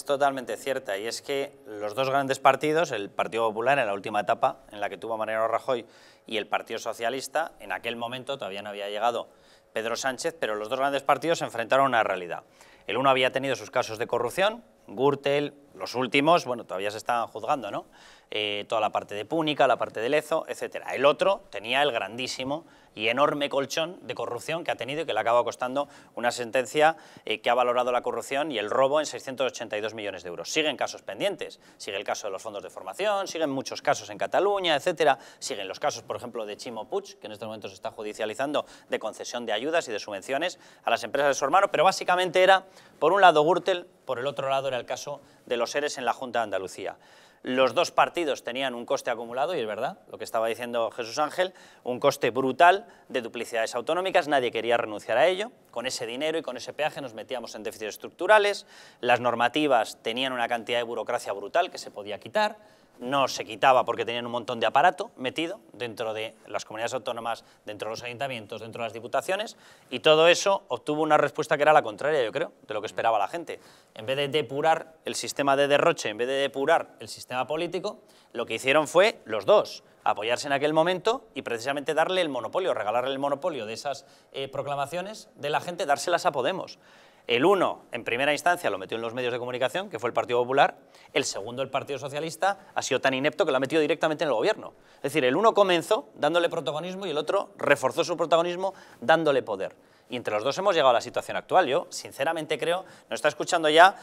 Es totalmente cierta, y es que los dos grandes partidos, el Partido Popular en la última etapa, en la que tuvo Mariano Rajoy, y el Partido Socialista, en aquel momento todavía no había llegado Pedro Sánchez, pero los dos grandes partidos se enfrentaron a una realidad. El uno había tenido sus casos de corrupción, Gürtel, los últimos, bueno, todavía se están juzgando, ¿no? Eh, toda la parte de Púnica, la parte de Lezo, etc. El otro tenía el grandísimo y enorme colchón de corrupción que ha tenido y que le acaba costando una sentencia eh, que ha valorado la corrupción y el robo en 682 millones de euros. Siguen casos pendientes, sigue el caso de los fondos de formación, siguen muchos casos en Cataluña, etcétera, siguen los casos, por ejemplo, de Chimo Puig, que en este momento se está judicializando de concesión de ayudas y de subvenciones a las empresas de su hermano, pero básicamente era, por un lado, Gürtel, por el otro lado era el caso de los seres en la Junta de Andalucía los dos partidos tenían un coste acumulado, y es verdad, lo que estaba diciendo Jesús Ángel, un coste brutal de duplicidades autonómicas, nadie quería renunciar a ello, con ese dinero y con ese peaje nos metíamos en déficits estructurales, las normativas tenían una cantidad de burocracia brutal que se podía quitar, no se quitaba porque tenían un montón de aparato metido dentro de las comunidades autónomas, dentro de los ayuntamientos, dentro de las diputaciones, y todo eso obtuvo una respuesta que era la contraria, yo creo, de lo que esperaba la gente. En vez de depurar el sistema de derroche, en vez de depurar el sistema político, lo que hicieron fue los dos, apoyarse en aquel momento y precisamente darle el monopolio, regalarle el monopolio de esas eh, proclamaciones de la gente, dárselas a Podemos. El uno, en primera instancia, lo metió en los medios de comunicación, que fue el Partido Popular. El segundo, el Partido Socialista, ha sido tan inepto que lo ha metido directamente en el gobierno. Es decir, el uno comenzó dándole protagonismo y el otro reforzó su protagonismo dándole poder. Y entre los dos hemos llegado a la situación actual. Yo, sinceramente, creo, nos está escuchando ya